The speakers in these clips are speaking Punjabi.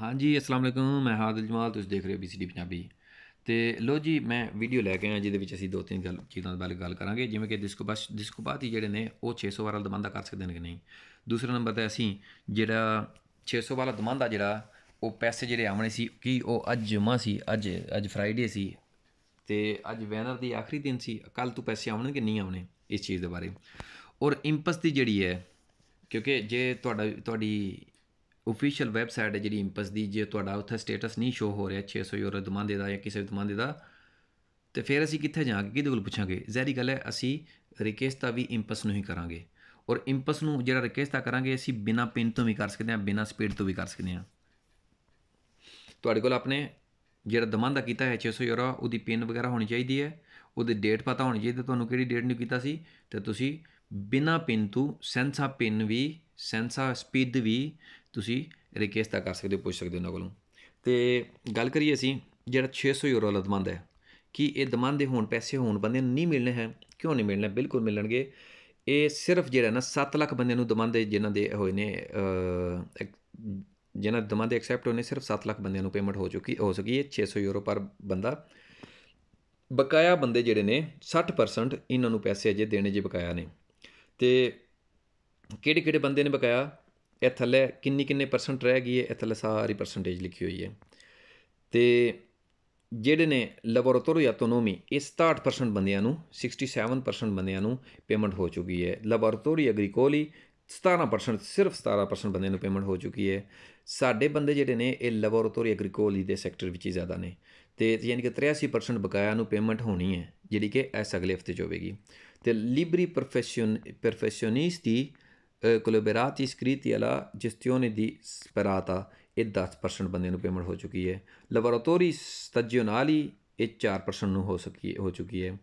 ਹਾਂਜੀ ਅਸਲਾਮ ਵਾਲੇਕਮ ਮੈਂ ਹਾਦਿਲ ਜਮਾਲ ਤੁਸੀਂ ਦੇਖ ਰਹੇ ਹੋ ਬੀਸੀਡੀ ਪੰਜਾਬੀ ਤੇ ਲੋ ਜੀ ਮੈਂ ਵੀਡੀਓ ਲੈ ਕੇ ਆਇਆ ਜਿਹਦੇ ਵਿੱਚ ਅਸੀਂ ਦੋ ਤਿੰਨ ਗੱਲ ਚੀਜ਼ਾਂ ਬਾਰੇ ਗੱਲ ਕਰਾਂਗੇ ਜਿਵੇਂ ਕਿ ਡਿਸਕੋਬਾਸ ਡਿਸਕੋਬਾਤੀ ਜਿਹੜੇ ਨੇ ਉਹ 600 ਵਾਲਾ ਦਮੰਦਾ ਕਰ ਸਕਦੇ ਨੇ ਕਿ ਨਹੀਂ ਦੂਸਰਾ ਨੰਬਰ ਤੇ ਅਸੀਂ ਜਿਹੜਾ 600 ਵਾਲਾ ਦਮੰਦਾ ਜਿਹੜਾ ਉਹ ਪੈਸੇ ਜਿਹੜੇ ਆਉਣੇ ਸੀ ਕੀ ਉਹ ਅੱਜ ਜਮਾ ਸੀ ਅੱਜ ਅੱਜ ਫਰਾਈਡੇ ਸੀ ਤੇ ਅੱਜ ਵੈਨਰ ਦੀ ਆਖਰੀ ਦਿਨ ਸੀ ਕੱਲ ਤੋਂ ਪੈਸੇ ਆਉਣਗੇ ਕਿ ਨਹੀਂ ਆਉਣੇ ਇਸ ਚੀਜ਼ ਦੇ ਬਾਰੇ ਔਰ ਇੰਪਸ ਦੀ ਜਿਹੜੀ ਹੈ ਕਿਉਂਕਿ ਜੇ ਤੁਹਾਡਾ ਤੁਹਾਡੀ ਆਫੀਸ਼ੀਅਲ ਵੈਬਸਾਈਟ ਹੈ ਜਿਹੜੀ ਇੰਪਸ ਦੀ ਜੇ ਤੁਹਾਡਾ ਉੱਥੇ ਸਟੇਟਸ ਨਹੀਂ ਸ਼ੋ ਹੋ ਰਿਹਾ 600 ਯੂਰੋ ਦਮਾਂਦੇ ਦਾ ਜਾਂ ਕਿਸੇ ਵੀ ਦਮਾਂਦੇ ਦਾ ਤੇ ਫਿਰ ਅਸੀਂ ਕਿੱਥੇ ਜਾਾਂਗੇ ਕਿਹਦੇ ਕੋਲ ਪੁੱਛਾਂਗੇ ਜ਼ਹਿਰੀ ਗੱਲ ਹੈ ਅਸੀਂ ਰਿਕਵੈਸਟਾ ਵੀ ਇੰਪਸ ਨੂੰ ਹੀ ਕਰਾਂਗੇ ਔਰ ਇੰਪਸ ਨੂੰ ਜਿਹੜਾ ਰਿਕਵੈਸਟਾ ਕਰਾਂਗੇ ਅਸੀਂ ਬਿਨਾ ਪਿੰਨ ਤੋਂ ਵੀ ਕਰ ਸਕਦੇ ਹਾਂ ਬਿਨਾ ਸਪੀਡ ਤੋਂ ਵੀ ਕਰ ਸਕਦੇ ਹਾਂ ਤੁਹਾਡੇ ਕੋਲ ਆਪਣੇ ਜਿਹੜਾ ਦਮਾਂਦਾ ਕੀਤਾ ਹੈ 600 ਯੂਰੋ ਉਹਦੀ ਪਿੰਨ ਵਗੈਰਾ ਹੋਣੀ ਚਾਹੀਦੀ ਹੈ ਉਹਦੀ ਡੇਟ ਪਤਾ ਹੋਣੀ ਚਾਹੀਦੀ ਤੁਹਾਨੂੰ ਕਿਹੜੀ ਡੇਟ ਨੂੰ ਕੀਤਾ ਸੀ ਤੇ ਤੁਸੀਂ ਬਿਨਾ ਪਿੰਨ ਤੋਂ ਸੈਂਸਾ ਪਿੰਨ ਵੀ ਸੈਂਸਾ ਸਪੀਡ ਵੀ ਤੁਸੀਂ ਰਿਕਵੈਸਟ ਕਰ ਸਕਦੇ ਹੋ ਪੁੱਛ ਸਕਦੇ ਹੋ ਉਹਨਾਂ ਕੋਲੋਂ ਤੇ ਗੱਲ ਕਰੀਏ ਅਸੀਂ ਜਿਹੜਾ 600 ਯੂਰੋ ਵਾਲਾ ਦਮੰਦ ਹੈ ਕਿ ਇਹ ਦਮੰਦ ਦੇ ਹੋਣ ਪੈਸੇ ਹੋਣ ਬੰਦੇ ਨੂੰ ਨਹੀਂ ਮਿਲਣੇ ਹੈ ਕਿਉਂ ਨਹੀਂ ਮਿਲਣੇ ਬਿਲਕੁਲ ਮਿਲਣਗੇ ਇਹ ਸਿਰਫ ਜਿਹੜਾ ਨਾ 7 ਲੱਖ ਬੰਦੇ ਨੂੰ ਦਮੰਦ ਦੇ ਜਿਨ੍ਹਾਂ ਦੇ ਹੋਏ ਨੇ ਜਿਨ੍ਹਾਂ ਦਮੰਦ ਦੇ ਐਕਸੈਪਟ ਹੋਣੇ ਸਿਰਫ 7 ਲੱਖ ਬੰਦਿਆਂ ਨੂੰ ਪੇਮੈਂਟ ਹੋ ਚੁੱਕੀ ਹੋ ਸਕੀ ਹੈ 600 ਯੂਰੋ ਪਰ ਬੰਦਾ ਬਕਾਇਆ ਬੰਦੇ ਜਿਹੜੇ ਨੇ 60% ਇਹਨਾਂ ਨੂੰ ਪੈਸੇ ਅਜੇ ਦੇਣੇ ਜੇ ਬਕਾਇਆ ਨੇ ਤੇ ਕਿਹੜੇ ਕਿਹੜੇ ਬੰਦੇ ਨੇ ਬਕਾਇਆ ਇਹ ਥੱਲੇ ਕਿੰਨੀ ਕਿੰਨੇ ਪਰਸੈਂਟ ਰਹਿ ਗਈ ਹੈ ਇਹ ਥੱਲੇ ਸਾਰੀ ਪਰਸੈਂਟੇਜ ਲਿਖੀ ਹੋਈ ਹੈ ਤੇ ਜਿਹੜੇ ਨੇ ਲੈਬੋਰੇਟਰੀ ਆਟੋਨੋਮੀ ਇਸ 67% ਬੰਦਿਆਂ ਨੂੰ 67% ਬੰਦਿਆਂ ਨੂੰ ਪੇਮੈਂਟ ਹੋ ਚੁੱਕੀ ਹੈ ਲੈਬੋਰੇਟਰੀ ਐਗਰੀਕੋਲੀ 17% ਸਿਰਫ 17% ਬੰਦਿਆਂ ਨੂੰ ਪੇਮੈਂਟ ਹੋ ਚੁੱਕੀ ਹੈ ਸਾਡੇ ਬੰਦੇ ਜਿਹੜੇ ਨੇ ਇਹ ਲੈਬੋਰੇਟਰੀ ਐਗਰੀਕੋਲੀ ਦੇ ਸੈਕਟਰ ਵਿੱਚ ਹੀ ਜ਼ਿਆਦਾ ਨੇ ਤੇ ਯਾਨੀ ਕਿ 83% ਬਕਾਇਆ ਨੂੰ ਪੇਮੈਂਟ ਹੋਣੀ ਹੈ ਜਿਹੜੀ ਕਿ ਇਸ ਅਗਲੇ ਹਫਤੇ ਚ ਹੋਵੇਗੀ ਤੇ ਲਿਬਰੀ ਪ੍ਰੋਫੈਸ਼ਨ ਪ੍ਰੋਫੈਸ਼ਨਿਸਟ ਦੀ ਕੋਲੋਬੇਰਾਤ ਦੀ ਸਕ੍ਰੀਤੀ ਅਲਾ ਜਿਸਤਿਓਨੇ ਦੀ ਸਪਰਾਤਾ ਇਹ 10% ਬੰਦੇ ਨੂੰ ਪੇਮੈਂਟ ਹੋ ਚੁੱਕੀ ਹੈ ਲੈਬੋਰੇਟਰੀ ਸਟਜੀਓਨਾਲੀ ਇਹ 4% ਨੂੰ ਹੋ ਸਕੀ ਹੋ ਚੁੱਕੀ ਹੈ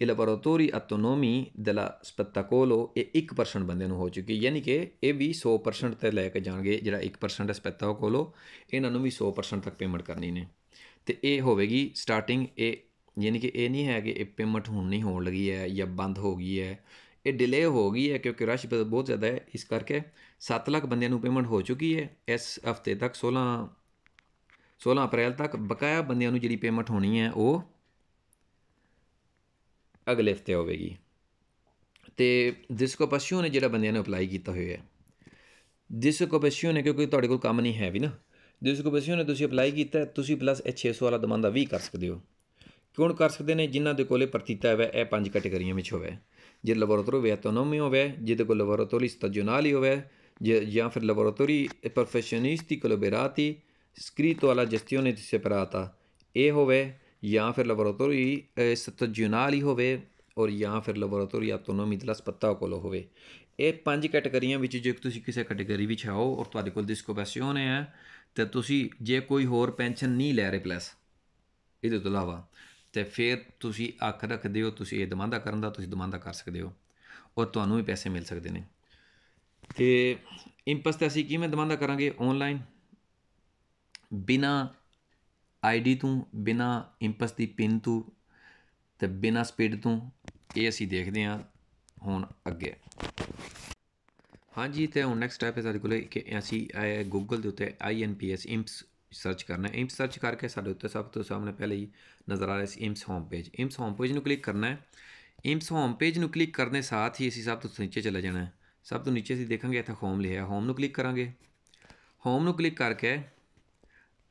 ਇਹ ਲੈਬੋਰੇਟਰੀ ਆਟੋਨੋਮੀ ਦਲਾ ਸਪੈਟਾਕੋਲੋ ਇਹ 1% ਬੰਦੇ ਨੂੰ ਹੋ ਚੁੱਕੀ ਯਾਨੀ ਕਿ ਇਹ ਵੀ 100% ਤੇ ਲੈ ਕੇ ਜਾਣਗੇ ਜਿਹੜਾ 1% ਹੈ ਸਪੈਟਾਕੋਲੋ ਇਹਨਾਂ ਨੂੰ ਵੀ 100% ਤੱਕ ਪੇਮੈਂਟ ਕਰਨੀ ਨੇ ਤੇ ਇਹ ਹੋਵੇਗੀ ਸਟਾਰਟਿੰਗ ਇਹ ਯਾਨੀ ਕਿ ਇਹ ਨਹੀਂ ਹੈ ਕਿ ਇਹ ਪੇਮੈਂਟ ਹੁਣ ਨਹੀਂ ਹੋਣ ਲੱਗੀ ਹੈ ਜਾਂ ਬੰਦ ਹੋ ਗਈ ਹੈ ਇਹ ਡਿਲੇ ਹੋ ਗਈ ਹੈ ਕਿਉਂਕਿ ਰਸ਼ ਬਹੁਤ ਜ਼ਿਆਦਾ ਹੈ ਇਸ ਕਰਕੇ 7 ਲੱਖ ਬੰਦਿਆਂ ਨੂੰ ਪੇਮੈਂਟ ਹੋ ਚੁੱਕੀ ਹੈ ਇਸ ਹਫਤੇ ਤੱਕ 16 16 ਅਪ੍ਰੈਲ ਤੱਕ ਬਕਾਇਆ ਬੰਦਿਆਂ ਨੂੰ ਜਿਹੜੀ ਪੇਮੈਂਟ ਹੋਣੀ ਹੈ ਉਹ ਅਗਲੇ ਹਫਤੇ ਹੋਵੇਗੀ ਤੇ ਜਿਸ ਕੋ ਪਸ਼ੂ ਨੇ ਜਿਹੜਾ ਬੰਦਿਆਂ ਨੇ ਅਪਲਾਈ ਕੀਤਾ ਹੋਇਆ ਹੈ ਜਿਸ ਕੋ ਪਸ਼ੂ ਨੇ ਕਿਉਂਕਿ ਤੁਹਾਡੇ ਕੋਲ ਕੰਮ ਨਹੀਂ ਹੈ ਵੀ ਨਾ ਜਿਸ ਕੋ ਪਸ਼ੂ ਨੇ ਤੁਸੀਂ ਅਪਲਾਈ ਕੀਤਾ ਤੁਸੀਂ ਪਲੱਸ ਇਹ 600 ਵਾਲਾ ਦਮੰਦਾ ਵੀ ਕਰ ਸਕਦੇ ਹੋ ਕੌਣ ਕਰ ਸਕਦੇ ਨੇ ਜਿਨ੍ਹਾਂ ਦੇ ਕੋਲੇ ਪ੍ਰਤੀਤਾ ਹੈ ਇਹ ਪੰਜ ਕੈਟਾਗਰੀਆਂ ਵਿੱਚ ਹੋਵੇ ਜੇ ਲੈਬੋਰੇਟਰੀ autonomy ਹੋਵੇ ਜਿਹਦੇ ਕੋਲ ਲੈਬੋਰੇਟਰੀ ਸਟਾਜਨਲੀ ਹੋਵੇ ਜਾਂ ਫਿਰ ਲੈਬੋਰੇਟਰੀ ਪ੍ਰੋਫੈਸ਼ਨਿਸਟੀ ਕੋਲਬਰਾਤੀ ਸਕ੍ਰੀਤੋ ਵਾਲਾ ਦੀ ਸੇਪਰਾਤਾ ਇਹ ਹੋਵੇ ਜਾਂ ਫਿਰ ਲੈਬੋਰੇਟਰੀ ਸਟਾਜਨਲੀ ਹੋਵੇ ਔਰ ਜਾਂ ਫਿਰ ਲੈਬੋਰੇਟਰੀ ਆਟੋਨੋਮੀ ਦਾ ਹਸਪਤਾਲ ਕੋਲ ਹੋਵੇ ਇਹ ਪੰਜ ਕੈਟਾਗਰੀਆਂ ਵਿੱਚ ਜੇ ਤੁਸੀਂ ਕਿਸੇ ਕੈਟਾਗਰੀ ਵਿੱਚ ਆਓ ਔਰ ਤੁਹਾਡੇ ਕੋਲ ਡਿਸਕੋਬੈਸ਼ਨ ਹੈ ਤੇ ਤੁਸੀਂ ਜੇ ਕੋਈ ਹੋਰ ਪੈਨਸ਼ਨ ਨਹੀਂ ਲੈ ਰਹੇ ਪਲੱਸ ਇਹਦੇ ਤੋਂ ਇਲਾਵਾ ਤੇ ਫਿਰ ਤੁਸੀਂ ਅੱਖ ਰੱਖਦੇ ਹੋ ਤੁਸੀਂ ਇਹ ਦਮਾਂਦਾ ਕਰਨ ਦਾ ਤੁਸੀਂ ਦਮਾਂਦਾ ਕਰ ਸਕਦੇ ਹੋ ਔਰ ਤੁਹਾਨੂੰ ਵੀ ਪੈਸੇ ਮਿਲ ਸਕਦੇ ਨੇ ਤੇ ਇੰਪਸ ਤੇ ਅਸੀਂ ਕਿਵੇਂ ਦਮਾਂਦਾ ਕਰਾਂਗੇ ਆਨਲਾਈਨ ਬਿਨਾ ਆਈਡੀ ਤੋਂ ਬਿਨਾ ਇੰਪਸ ਦੀ ਪਿੰਨ ਤੋਂ ਤੇ ਬਿਨਾ ਸਪੀਡ ਤੋਂ ਇਹ ਅਸੀਂ ਦੇਖਦੇ ਹਾਂ ਹੁਣ ਅੱਗੇ ਹਾਂਜੀ ਤੇ ਹੁਣ ਨੈਕਸਟ ਸਟੈਪ ਹੈ ਸਾਡੇ ਕੋਲ ਕਿ ਅਸੀਂ ਗੂਗਲ ਦੇ ਉੱਤੇ ਆਈਐਨਪੀਐਸ ਇੰਪਸ ਸਰਚ ਕਰਨਾ ਹੈ ਇਮਸ ਸਰਚ ਕਰਕੇ ਸਾਡੇ ਉੱਤੇ ਸਭ ਤੋਂ ਸਾਹਮਣੇ ਪਹਿਲੇ ਹੀ ਨਜ਼ਰ ਆ ਰਿਹਾ ਸੀ IMS home page IMS home page ਨੂੰ ਕਲਿੱਕ ਕਰਨਾ ਹੈ ਇਮਸ ਹੋਮ ਪੇਜ ਨੂੰ ਕਲਿੱਕ ਕਰਨੇ ਸਾਥ ਹੀ ਅਸੀਂ ਸਭ ਤੋਂ ਨੀਚੇ ਚਲੇ ਜਾਣਾ ਹੈ ਸਭ ਤੋਂ ਨੀਚੇ ਅਸੀਂ ਦੇਖਾਂਗੇ ਇੱਥੇ ਹੋਮ ਲਿਖਿਆ ਹੋਮ ਨੂੰ ਕਲਿੱਕ ਕਰਾਂਗੇ ਹੋਮ ਨੂੰ ਕਲਿੱਕ ਕਰਕੇ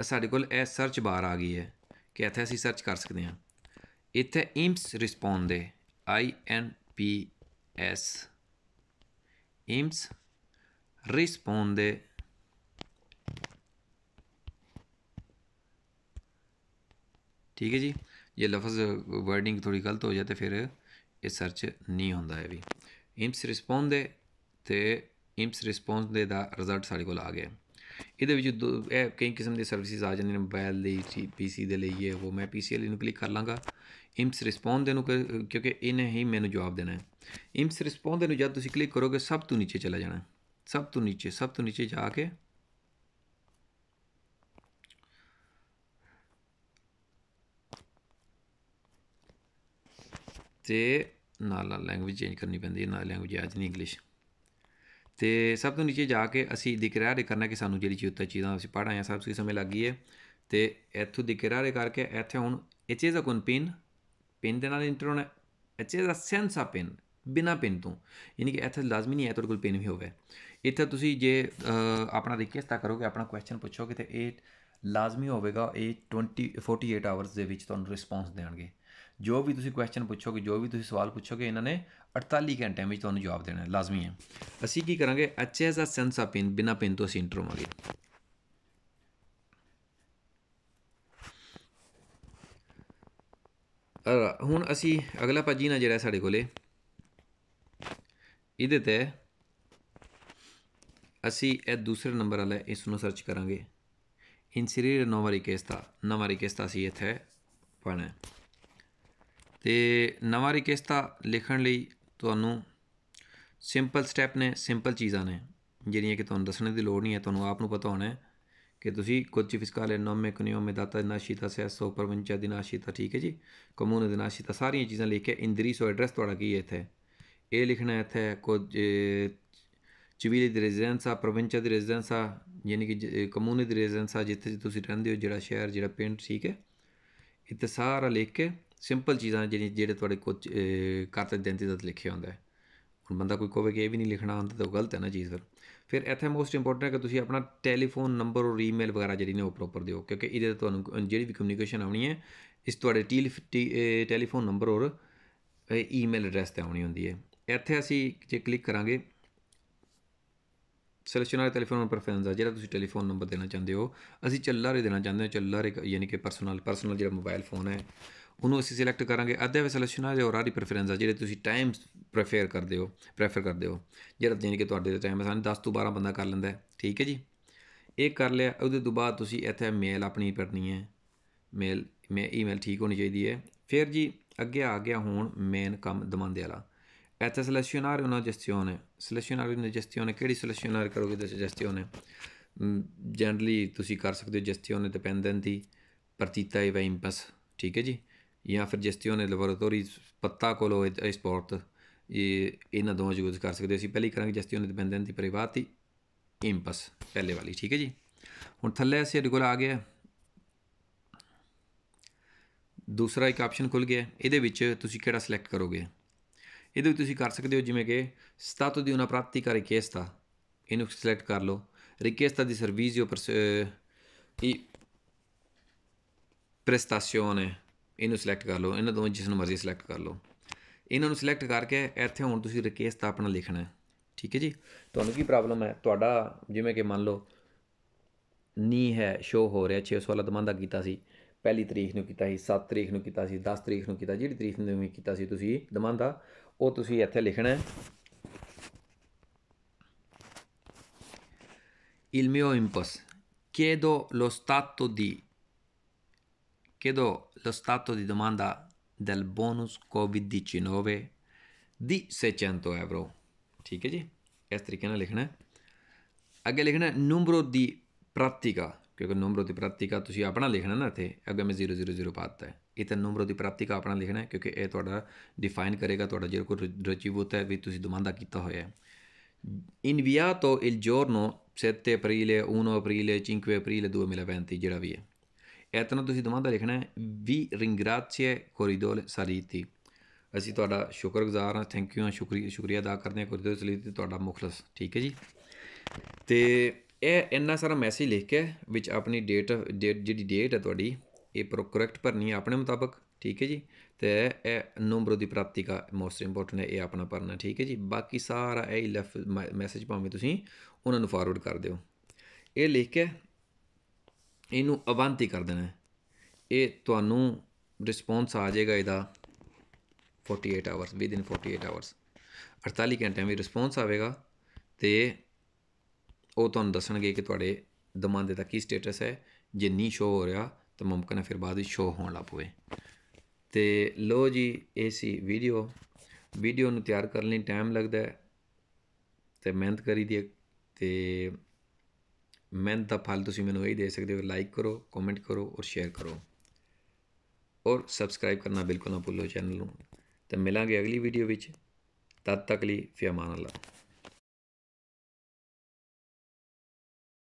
ਸਾਡੇ ਕੋਲ ਇਹ ਸਰਚ ਬਾਰ ਆ ਗਈ ਹੈ ਕਿ ਇੱਥੇ ਅਸੀਂ ਸਰਚ ਕਰ ਸਕਦੇ ਹਾਂ ਇੱਥੇ ਇਮਸ ਰਿਸਪੌਂਡ ਦੇ ਆਈ ਐਨ ਪੀ ਐਸ ਇਮਸ ਰਿਸਪੌਂਡ ਦੇ ਠੀਕ ਹੈ ਜੀ ਜੇ ਲਫ਼ਜ਼ ਵਰਡਿੰਗ ਥੋੜੀ ਗਲਤ ਹੋ जाए ਤੇ ਫਿਰ ਇਹ ਸਰਚ ਨਹੀਂ ਹੁੰਦਾ ਹੈ ਵੀ ਇਮਸ ਰਿਸਪੌਂਡ ਦੇ ਤੇ ਇਮਸ ਰਿਸਪੌਂਸ ਦੇ ਦਾ ਰਿਜ਼ਲਟ ਸਾਡੇ ਕੋਲ ਆ ਗਿਆ ਇਹਦੇ ਵਿੱਚ ਇਹ ਕਈ ਕਿਸਮ ਦੀ ਸਰਵਿਸਿਜ਼ ਆ ਜਾਂਦੀਆਂ ਨੇ ਮੋਬਾਈਲ ਦੇ ਪੀਸੀ ਦੇ ਲਈ ਇਹ ਉਹ ਮੈਂ ਪੀਸੀ ਲਈ ਨੂੰ ਕਲਿੱਕ ਕਰ ਲਾਂਗਾ ਇਮਸ ਰਿਸਪੌਂਡ ਦੇ ਨੂੰ ਕਿਉਂਕਿ ਇਹਨੇ ਹੀ ਮੈਨੂੰ ਜਵਾਬ ਦੇਣਾ ਹੈ ਇਮਸ ਰਿਸਪੌਂਡ ਦੇ ਨੂੰ ਜਦ ਤੁਸੀਂ ਕਲਿੱਕ ਕਰੋਗੇ ਸਭ ਤੋਂ ਨੀਚੇ ਚਲਾ ਜਾਣਾ ਸਭ ਤੋਂ ਨੀਚੇ ਸਭ ਤੋਂ ਨੀਚੇ ਜਾ ਕੇ ਤੇ ਨਾਲ ਨਾਲ ਲੈਂਗੁਏਜ ਚੇਂਜ ਕਰਨੀ ਪੈਂਦੀ ਹੈ ਨਾਲ ਲੈਂਗੁਏਜ ਆਜ ਨਹੀਂ ਇੰਗਲਿਸ਼ ਤੇ ਸਭ ਤੋਂ ਨੀਚੇ ਜਾ ਕੇ ਅਸੀਂ ਜ਼ਿਕਰਾਰ ਕਰਨਾ ਕਿ ਸਾਨੂੰ ਜਿਹੜੀ ਚੀਜ਼ ਚੀਜ਼ਾਂ ਅਸੀਂ ਪੜ੍ਹ ਆ ਸਭ ਕੁਝ ਸਮੇਂ ਲੱਗੀ ਹੈ ਤੇ ਇੱਥੋਂ ਜ਼ਿਕਰਾਰ ਕਰਕੇ ਇੱਥੇ ਹੁਣ ਇੱਚੇ ਅ ਕੋਨ ਪਿੰਨ ਪਿੰਨ ਦੇ ਨਾਲ ਇੰਟਰੋਨ ਇੱਚੇ ਅ ਸੈਂਸ ਆ ਪਿੰਨ ਬਿਨਾ ਪਿੰਨ ਤੋਂ ਯਾਨੀ ਕਿ ਇੱਥੇ ਲਾਜ਼ਮੀ ਨਹੀਂ ਹੈ ਤੁਹਾਡੇ ਕੋਲ ਪਿੰਨ ਵੀ ਹੋਵੇ ਇੱਥੇ ਤੁਸੀਂ ਜੇ ਆਪਣਾ ਰਿਕਵੈਸਟ ਕਰੋਗੇ ਆਪਣਾ ਕੁਐਸਚਨ ਪੁੱਛੋਗੇ ਤੇ ਇਹ ਲਾਜ਼ਮੀ ਹੋਵੇਗਾ ਇਹ 20 48 ਆਵਰਸ ਦੇ ਵਿੱਚ ਤੁਹਾਨੂੰ ਰਿਸਪੌਂਸ ਦੇਣਗੇ ਜੋ ਵੀ ਤੁਸੀਂ ਕੁਐਸਚਨ ਪੁੱਛੋਗੇ ਜੋ ਵੀ ਤੁਸੀਂ ਸਵਾਲ ਪੁੱਛੋਗੇ ਇਹਨਾਂ ਨੇ 48 ਘੰਟਿਆਂ ਵਿੱਚ ਤੁਹਾਨੂੰ ਜਵਾਬ ਦੇਣਾ ਲਾਜ਼ਮੀ ਹੈ ਅਸੀਂ ਕੀ ਕਰਾਂਗੇ ਅੱਛੇ ਜਿਹਾ ਸੈਂਸ ਆ ਪਿੰਨ ਬਿਨਾ ਪਿੰਨ ਤੋਂ ਅਸੀਂ ਇੰਟਰ ਹੋਵਾਂਗੇ ਹੁਣ ਅਸੀਂ ਅਗਲਾ ਨਾ ਜਿਹੜਾ ਸਾਡੇ ਕੋਲੇ ਇਹਦੇ ਤੇ ਅਸੀਂ ਇਹ ਦੂਸਰੇ ਨੰਬਰ ਵਾਲਾ ਇਸ ਨੂੰ ਸਰਚ ਕਰਾਂਗੇ ਇਨਸਰੀਰ ਨੋਵਰੀ ਕੇਸ ਦਾ ਨੋਵਰੀ ਕੇਸ ਦਾ ਅਸੀਂ ਇੱਥੇ ਪਾਣਾ ਤੇ ਨਵਾਂ ਰਿਕਸ਼ਤਾ ਲਿਖਣ ਲਈ ਤੁਹਾਨੂੰ ਸਿੰਪਲ ਸਟੈਪ ਨੇ ਸਿੰਪਲ ਚੀਜ਼ਾਂ ਨੇ ਜਿਹੜੀਆਂ ਕਿ ਤੁਹਾਨੂੰ ਦੱਸਣ ਦੀ ਲੋੜ ਨਹੀਂ ਹੈ ਤੁਹਾਨੂੰ ਆਪ ਨੂੰ ਪਤਾ ਹੋਣਾ ਹੈ ਕਿ ਤੁਸੀਂ ਕੁਝ ਫਿਸਕਾਲੇ ਨੋਮੇ ਕਨਿਓਮੇ ਦਾਤਾ ਦਿਨਾਸ਼ੀਤਾ ਸੈਸੋ ਪਰਵੰਚਾ ਦਿਨਾਸ਼ੀਤਾ ਠੀਕ ਹੈ ਜੀ ਕਮੂਨ ਦਿਨਾਸ਼ੀਤਾ ਸਾਰੀਆਂ ਚੀਜ਼ਾਂ ਲਿਖ ਕੇ ਇੰਦਰੀ ਸੋ ਐਡਰੈਸ ਤੁਹਾਡਾ ਕੀ ਹੈ ਇੱਥੇ ਇਹ ਲਿਖਣਾ ਹੈ ਇੱਥੇ ਕੁਝ ਚਵੀਲੇ ਦੀ ਰੈਜ਼ੀਡੈਂਸ ਆ ਪ੍ਰਵਿੰਚਾ ਦੀ ਰੈਜ਼ੀਡੈਂਸ ਆ ਯਾਨੀ ਕਿ ਕਮੂਨ ਦੀ ਰੈਜ਼ੀਡੈਂਸ ਆ ਜਿੱਥੇ ਤੁਸੀਂ ਰਹਿੰਦੇ ਹੋ ਜਿਹੜਾ ਸ਼ਹਿਰ ਜਿਹੜਾ ਪਿੰਡ ਠੀਕ ਹੈ ਇੱਥੇ ਸਾਰਾ ਲਿਖ ਕੇ ਸਿੰਪਲ ਚੀਜ਼ਾਂ ਜਿਹੜੀਆਂ ਜਿਹੜੇ ਤੁਹਾਡੇ ਕੁਝ ਕਰਤੇ ਦਿੰਦੇ ਦਿਨ ਤੇ ਲਿਖਿਆ ਹੁੰਦਾ ਹੈ ਹੁਣ ਬੰਦਾ ਕੋਈ ਕਹੇ ਕਿ ਇਹ ਵੀ ਨਹੀਂ ਲਿਖਣਾ ਹੁੰਦਾ ਤਾਂ ਗਲਤ ਹੈ ਨਾ ਚੀਜ਼ ਫਿਰ ਫਿਰ ਇੱਥੇ ਮੋਸਟ ਇੰਪੋਰਟੈਂਟ ਹੈ ਕਿ ਤੁਸੀਂ ਆਪਣਾ ਟੈਲੀਫੋਨ ਨੰਬਰ ਔਰ ਈਮੇਲ ਵਗੈਰਾ ਜਿਹੜੀ ਨੇ ਉਹ ਪ੍ਰੋਪਰ ਦਿਓ ਕਿਉਂਕਿ ਇਹਦੇ ਤੇ ਤੁਹਾਨੂੰ ਜਿਹੜੀ ਵੀ ਕਮਿਊਨੀਕੇਸ਼ਨ ਆਉਣੀ ਹੈ ਇਸ ਤੁਹਾਡੇ ਟੈਲੀਫੋਨ ਨੰਬਰ ਔਰ ਈਮੇਲ ਐਡਰੈਸ ਤੇ ਆਉਣੀ ਹੁੰਦੀ ਹੈ ਇੱਥੇ ਅਸੀਂ ਜੇ ਕਲਿੱਕ ਕਰਾਂਗੇ ਸਿਲੈਕਸ਼ਨ ਵਾਲੇ ਟੈਲੀਫੋਨ ਨੰਬਰ ਪ੍ਰੈਫਰੈਂਸ ਆ ਜਿਹੜਾ ਤੁਸੀਂ ਟੈਲੀਫੋਨ ਨੰਬਰ ਦੇਣਾ ਚਾਹੁੰਦੇ ਹੋ ਅਸੀਂ ਚੱਲਾਰੇ ਦੇਣਾ ਚਾਹੁੰਦੇ ਹਾਂ ਚੱਲਾਰੇ ਯਾਨੀ ਕਿ ਪਰਸਨਲ ਪਰਸਨਲ ਜਿਹੜਾ ਮੋਬਾਈਲ ਫੋਨ ਹੈ ਉਹਨੂੰ ਅਸੀਂ ਸਿਲੈਕਟ ਕਰਾਂਗੇ ਵੇ ਸਿਲੈਕਸ਼ਨ ਆ ਹੋਰ ਆਰੀ ਪ੍ਰੈਫਰੈਂਸ ਆ ਜਿਹੜੇ ਤੁਸੀਂ ਟਾਈਮ ਪ੍ਰੈਫਰ ਕਰਦੇ ਹੋ ਪ੍ਰੈਫਰ ਕਰਦੇ ਹੋ ਜਿਹੜਾ ਜਾਨੀ ਕਿ ਤੁਹਾਡੇ ਟਾਈਮ ਸਾਨੂੰ 10 ਤੋਂ 12 ਬੰਦਾ ਕਰ ਲੈਂਦਾ ਠੀਕ ਹੈ ਜੀ ਇਹ ਕਰ ਲਿਆ ਉਹਦੇ ਤੋਂ ਬਾਅਦ ਤੁਸੀਂ ਇੱਥੇ ਮੇਲ ਆਪਣੀ ਕਰਨੀ ਹੈ ਮੇਲ ਮੈਂ ਈਮੇਲ ਠੀਕ ਹੋਣੀ ਚਾਹੀਦੀ ਹੈ ਫਿਰ ਜੀ ਅੱਗੇ ਆ ਗਿਆ ਹੁਣ ਮੇਨ ਕੰਮ ਦਮੰਦੇ ਵਾਲਾ ਇੱਥੇ ਸਲੈਸ਼ਨਰ ਉਹਨਾਂ ਜਸਟੀਓਨ ਹੈ ਸਲੈਸ਼ਨਰ ਉਹਨਾਂ ਜਸਟੀਓਨ ਕਿਹੜੀ ਸਲੈਸ਼ਨਰ ਕਰੋਗੇ ਤਾਂ ਜਸਟੀਓਨ ਹੈ ਜਨਰਲੀ ਤੁਸੀਂ ਕਰ ਸਕਦੇ ਹੋ ਜਸਟੀਓਨ ਡਿਪੈਂਡੈਂਟ ਦੀ ਪ੍ਰਤੀਤਾ ਇਵੈਂਪਸ ਠੀਕ ਹੈ ਜੀ ਜਾਂ ਫਿਰ ਜਿਸ ਤੇ ਉਹਨੇ ਲੈਬੋਰੇਟਰੀ ਪੱਤਾ ਕੋਲੋਂ ਸਪੋਰਟ ਇਹ ਇਹਨਾਂ ਦੋਵਾਂ ਯੂਜ਼ ਕਰ ਸਕਦੇ ਅਸੀਂ ਪਹਿਲੀ ਕਰਾਂਗੇ ਜਿਸ ਦੇ ਬੰਦਨ ਦੀ ਪਰਿਵਾਰਤੀ ਇੰਪਸ ਪਹਿਲੇ ਵਾਲੀ ਠੀਕ ਹੈ ਜੀ ਹੁਣ ਥੱਲੇ ਅਸੀਂ ਇਹਦੇ ਕੋਲ ਆ ਗਿਆ ਦੂਸਰਾ ਇੱਕ ਆਪਸ਼ਨ ਖੁੱਲ ਗਿਆ ਇਹਦੇ ਵਿੱਚ ਤੁਸੀਂ ਕਿਹੜਾ ਸਿਲੈਕਟ ਕਰੋਗੇ ਇਹਦੇ ਵਿੱਚ ਤੁਸੀਂ ਕਰ ਸਕਦੇ ਹੋ ਜਿਵੇਂ ਕਿ ਸਤਾਤੋ ਦੀ ਉਹਨਾਂ ਪ੍ਰਾਪਤੀ ਕਰ ਰਿਕੇਸਤਾ ਇਹਨੂੰ ਸਿਲੈਕਟ ਕਰ ਲਓ ਰਿਕੇਸਤਾ ਦੀ ਸਰਵਿਸ ਜੋ ਇਹ ਇਹਨੂੰ ਸਿਲੈਕਟ ਕਰ ਲਓ ਇਹਨਾਂ ਦੋਵਾਂ ਜਿਸ ਨੂੰ ਮਰਜ਼ੀ ਸਿਲੈਕਟ ਕਰ ਲਓ ਇਹਨਾਂ ਨੂੰ ਸਿਲੈਕਟ ਕਰਕੇ ਇੱਥੇ ਹੁਣ ਤੁਸੀਂ ਰਿਕੁਐਸਟ ਆਪਣਾ ਲਿਖਣਾ ਹੈ ਠੀਕ ਹੈ ਜੀ ਤੁਹਾਨੂੰ ਕੀ ਪ੍ਰੋਬਲਮ ਹੈ ਤੁਹਾਡਾ ਜਿਵੇਂ ਕਿ ਮੰਨ ਲਓ ਨੀ ਹੈ ਸ਼ੋ ਹੋ ਰਿਹਾ 600 ਵਾਲਾ ਦਮਾਂਦਾ ਕੀਤਾ ਸੀ ਪਹਿਲੀ ਤਰੀਕ ਨੂੰ ਕੀਤਾ ਸੀ 7 ਤਰੀਕ ਨੂੰ ਕੀਤਾ ਸੀ 10 ਤਰੀਕ ਨੂੰ ਕੀਤਾ ਜਿਹੜੀ ਤਰੀਕ ਨੂੰ ਵੀ ਕੀਤਾ ਸੀ ਤੁਸੀਂ ਦਮੰਦਾ ਉਹ ਤੁਸੀਂ ਇੱਥੇ ਲਿਖਣਾ ਹੈ ਇਲ ਮਿਓ ਇੰਪਸ ਕੇਦੋ ਲੋ ਸਟਾਟੋ ਦੀ chiedo lo stato di domanda del bonus COVID-19 di 600 euro ठीक है जी इस तरीके ने लिखना है ਅੱਗੇ ਲਿਖਣਾ ਨੰਬਰੋ ਦੀ ਪ੍ਰਾਪਤਿਕਾ ਕਿਉਂਕਿ ਨੰਬਰੋ ਦੀ ਪ੍ਰਾਪਤਿਕਾ ਤੁਸੀਂ ਆਪਣਾ ਲਿਖਣਾ ਨਾ ਇੱਥੇ ਅੱਗੇ ਮੈਂ 000 ਪਾਤਾ ਹੈ ਇੱਥੇ ਨੰਬਰੋ ਦੀ ਪ੍ਰਾਪਤਿਕਾ ਆਪਣਾ ਲਿਖਣਾ ਹੈ ਕਿਉਂਕਿ ਇਹ ਤੁਹਾਡਾ ਡਿਫਾਈਨ ਕਰੇਗਾ ਤੁਹਾਡਾ ਜਿਹੜਾ ਕੋਈ ਰਚੀਵਤ ਹੈ ਵੀ ਤੁਸੀਂ ਦਮਾਂਦਾ ਕੀਤਾ ਹੋਇਆ ਹੈ ਇਨਵੀਆਟੋ ਇਲ ਜੋਰਨੋ 7 ਅਪਰੀਲ 1 ਅਪਰੀਲ 5 ਅਪਰੀਲ 2020 ਜਿਹੜਾ ਵੀ ਹੈ ਇਤਨਾ ਤੁਸੀਂ ਦਮਾਂ ਦਾ ਲਿਖਣਾ ਵੀ ਰਿੰਗਰਾਚੇ ਕੋਰੀਡੋਰ ਸਾਰੀਤੀ ਅਸੀਂ ਤੁਹਾਡਾ ਸ਼ੁਕਰਗੁਜ਼ਾਰ ਹਾਂ ਥੈਂਕ ਯੂ ਸ਼ੁਕਰੀਆ ਸ਼ੁਕਰੀਆ ਅਦਾ ਕਰਦੇ ਹਾਂ ਕੋਰੀਡੋਰ ਸਲੀ ਤੁਹਾਡਾ ਮੁਖਲਸ ਠੀਕ ਹੈ ਜੀ ਤੇ ਇਹ ਇੰਨਾ ਸਾਰਾ ਮੈਸੇਜ ਲਿਖ ਕੇ ਵਿੱਚ ਆਪਣੀ ਡੇਟ ਡੇਟ ਜਿਹੜੀ ਡੇਟ ਹੈ ਤੁਹਾਡੀ ਇਹ ਪਰ ਕਰੈਕਟ ਭਰਨੀ ਹੈ ਆਪਣੇ ਮੁਤਾਬਕ ਠੀਕ ਹੈ ਜੀ ਤੇ ਇਹ ਨੰਬਰ ਦੀ ਪ੍ਰਾਪਤੀ ਦਾ ਮੋਸਟ ਇੰਪੋਰਟੈਂਟ ਹੈ ਇਹ ਆਪਣਾ ਭਰਨਾ ਠੀਕ ਹੈ ਜੀ ਬਾਕੀ ਸਾਰਾ ਇਹ ਮੈਸੇਜ ਭਾਵੇਂ ਤੁਸੀਂ ਉਹਨਾਂ ਨੂੰ ਫਾਰਵਰਡ ਕਰ ਦਿਓ ਇਹ ਲਿਖ ਕੇ ਇਹਨੂੰ ਅਵੰਤੀ ਕਰ ਦੇਣਾ ਇਹ ਤੁਹਾਨੂੰ ਰਿਸਪੌਂਸ ਆ ਜਾਏਗਾ ਇਹਦਾ 48 ਆਵਰਸ ਵਿਦ ਇਨ 48 ਆਵਰਸ 48 ਘੰਟਿਆਂ ਵਿੱਚ ਰਿਸਪੌਂਸ ਆਵੇਗਾ ਤੇ ਉਹ ਤੁਹਾਨੂੰ ਦੱਸਣਗੇ ਕਿ ਤੁਹਾਡੇ ਦੇ ਦਾ ਕੀ ਸਟੇਟਸ ਹੈ ਜੇ ਨਹੀਂ ਸ਼ੋ ਹੋ ਰਿਹਾ ਤਾਂ ਮਮਕਨ ਹੈ ਫਿਰ ਬਾਅਦ ਵਿੱਚ ਸ਼ੋ ਹੋਣ ਲੱਗ ਪਵੇ ਤੇ ਲੋ ਜੀ ਇਹ ਸੀ ਵੀਡੀਓ ਵੀਡੀਓ ਨੂੰ ਤਿਆਰ ਕਰਨ ਲਈ ਟਾਈਮ ਲੱਗਦਾ ਹੈ ਤੇ ਮਿਹਨਤ ਕਰੀ ਦੀ ਤੇ ਮਿਹਨਤ ਦਾ ਫਲ ਤੁਸੀਂ ਮੈਨੂੰ ਇਹੀ ਦੇ ਸਕਦੇ ਹੋ ਲਾਈਕ ਕਰੋ ਕਮੈਂਟ ਕਰੋ ਔਰ ਸ਼ੇਅਰ ਕਰੋ ਔਰ ਸਬਸਕ੍ਰਾਈਬ ਕਰਨਾ ਬਿਲਕੁਲ ਨਾ ਭੁੱਲੋ ਚੈਨਲ ਨੂੰ ਤੇ ਮਿਲਾਂਗੇ ਅਗਲੀ ਵੀਡੀਓ ਵਿੱਚ ਤਦ ਤੱਕ ਲਈ ਫਿਆਮਾਨ ਅੱਲਾ